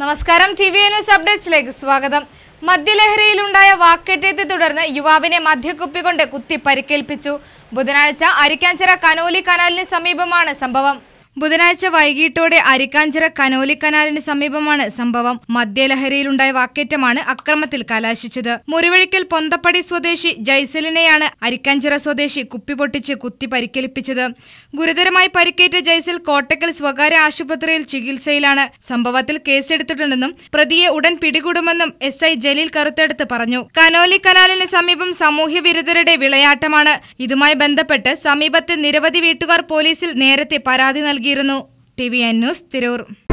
നമസ്കാരം T V news അപ്ഡേറ്റ്സിലേക്ക് സ്വാഗതം മദ്യലഹരിയിലുണ്ടായ വാക്കേറ്റത്തെ തുടർന്ന് യുവാവിനെ മദ്യക്കുപ്പികൊണ്ട് കൊണ്ട് കുത്തി പരിക്കേൽപ്പിച്ചു ബുധനാഴ്ച അരിക്കാഞ്ചിറ കനോലി കനാലിന് സമീപമാണ് സംഭവം ബുധനാഴ്ച വൈകിട്ടോടെ അരിക്കാഞ്ചിറ കനോലി കനാലിന് സമീപമാണ് സംഭവം മദ്യലഹരിയിലുണ്ടായ വാക്കേറ്റമാണ് അക്രമത്തിൽ കലാശിച്ചത് മുറിവഴിക്കൽ പൊന്തപ്പടി സ്വദേശി ജയ്സലിനെയാണ് അരിക്കാഞ്ചിറ സ്വദേശി കുപ്പി പൊട്ടിച്ച് കുത്തി പരിക്കേൽപ്പിച്ചത് ഗുരുതരമായി പരിക്കേറ്റ ജൈസൽ കോട്ടക്കൽ സ്വകാര്യ ആശുപത്രിയിൽ ചികിത്സയിലാണ് സംഭവത്തിൽ കേസെടുത്തിട്ടുണ്ടെന്നും പ്രതിയെ ഉടൻ പിടികൂടുമെന്നും എസ് ഐ ജലീൽ കറുത്തെടുത്ത് പറഞ്ഞു കനോലി കനാലിന് സമീപം സാമൂഹ്യ വിരുദ്ധരുടെ വിളയാട്ടമാണ് ഇതുമായി ബന്ധപ്പെട്ട് സമീപത്തെ നിരവധി വീട്ടുകാർ പോലീസിൽ നേരത്തെ പരാതി നൽകി നൽകിയിരുന്നു T V N news Tirur